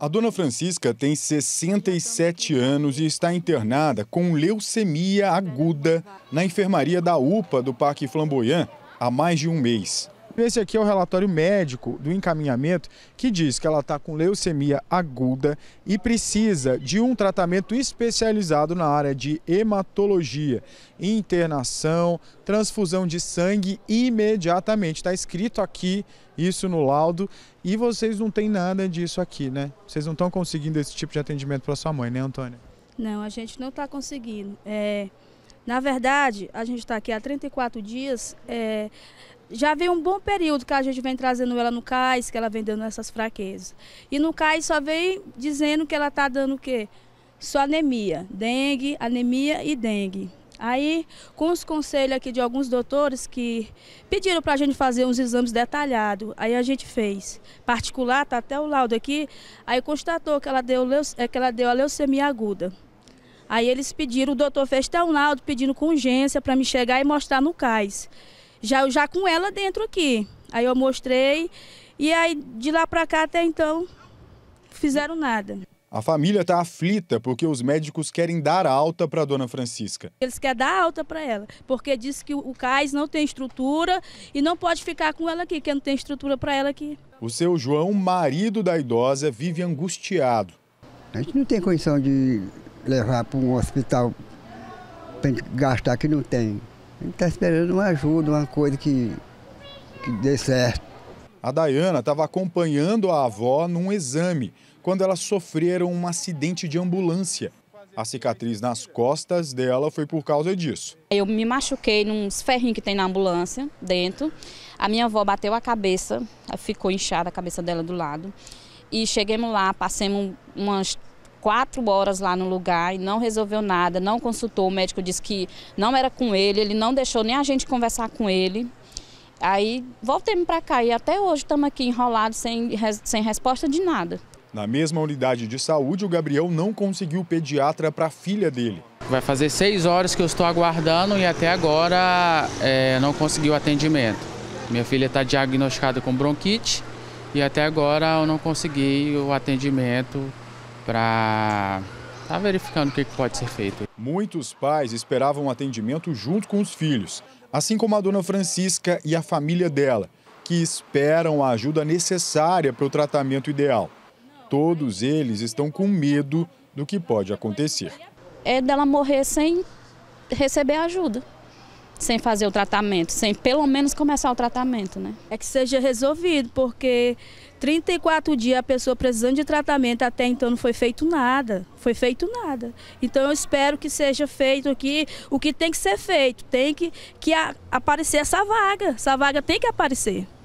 A dona Francisca tem 67 anos e está internada com leucemia aguda na enfermaria da UPA do Parque Flamboyant há mais de um mês. Esse aqui é o relatório médico do encaminhamento que diz que ela está com leucemia aguda e precisa de um tratamento especializado na área de hematologia, internação, transfusão de sangue imediatamente. Está escrito aqui isso no laudo e vocês não têm nada disso aqui, né? Vocês não estão conseguindo esse tipo de atendimento para sua mãe, né, Antônia? Não, a gente não está conseguindo. É... Na verdade, a gente está aqui há 34 dias é, já vem um bom período que a gente vem trazendo ela no CAIS, que ela vem dando essas fraquezas. E no CAIS só vem dizendo que ela está dando o quê? Só anemia, dengue, anemia e dengue. Aí, com os conselhos aqui de alguns doutores que pediram para a gente fazer uns exames detalhados, aí a gente fez. Particular, está até o laudo aqui, aí constatou que ela deu, eh, que ela deu a leucemia aguda. Aí eles pediram, o doutor fez até um laudo pedindo com urgência para me chegar e mostrar no CAIS já, já com ela dentro aqui. Aí eu mostrei e aí de lá para cá até então fizeram nada. A família está aflita porque os médicos querem dar alta para a dona Francisca. Eles querem dar alta para ela, porque diz que o cais não tem estrutura e não pode ficar com ela aqui, porque não tem estrutura para ela aqui. O seu João, marido da idosa, vive angustiado. A gente não tem condição de levar para um hospital para gastar que não tem. A gente está esperando uma ajuda, uma coisa que, que dê certo. A Dayana estava acompanhando a avó num exame quando elas sofreram um acidente de ambulância. A cicatriz nas costas dela foi por causa disso. Eu me machuquei num ferrinho que tem na ambulância, dentro. A minha avó bateu a cabeça, ficou inchada a cabeça dela do lado. E chegamos lá, passamos umas quatro horas lá no lugar e não resolveu nada, não consultou, o médico disse que não era com ele, ele não deixou nem a gente conversar com ele. Aí voltei para cá e até hoje estamos aqui enrolados sem, sem resposta de nada. Na mesma unidade de saúde, o Gabriel não conseguiu pediatra para a filha dele. Vai fazer seis horas que eu estou aguardando e até agora é, não conseguiu atendimento. Minha filha está diagnosticada com bronquite e até agora eu não consegui o atendimento para tá verificando o que pode ser feito. Muitos pais esperavam atendimento junto com os filhos, assim como a dona Francisca e a família dela, que esperam a ajuda necessária para o tratamento ideal. Todos eles estão com medo do que pode acontecer. É dela morrer sem receber ajuda sem fazer o tratamento, sem pelo menos começar o tratamento, né? É que seja resolvido, porque 34 dias a pessoa precisando de tratamento, até então não foi feito nada, foi feito nada. Então eu espero que seja feito aqui o que tem que ser feito, tem que, que a, aparecer essa vaga, essa vaga tem que aparecer.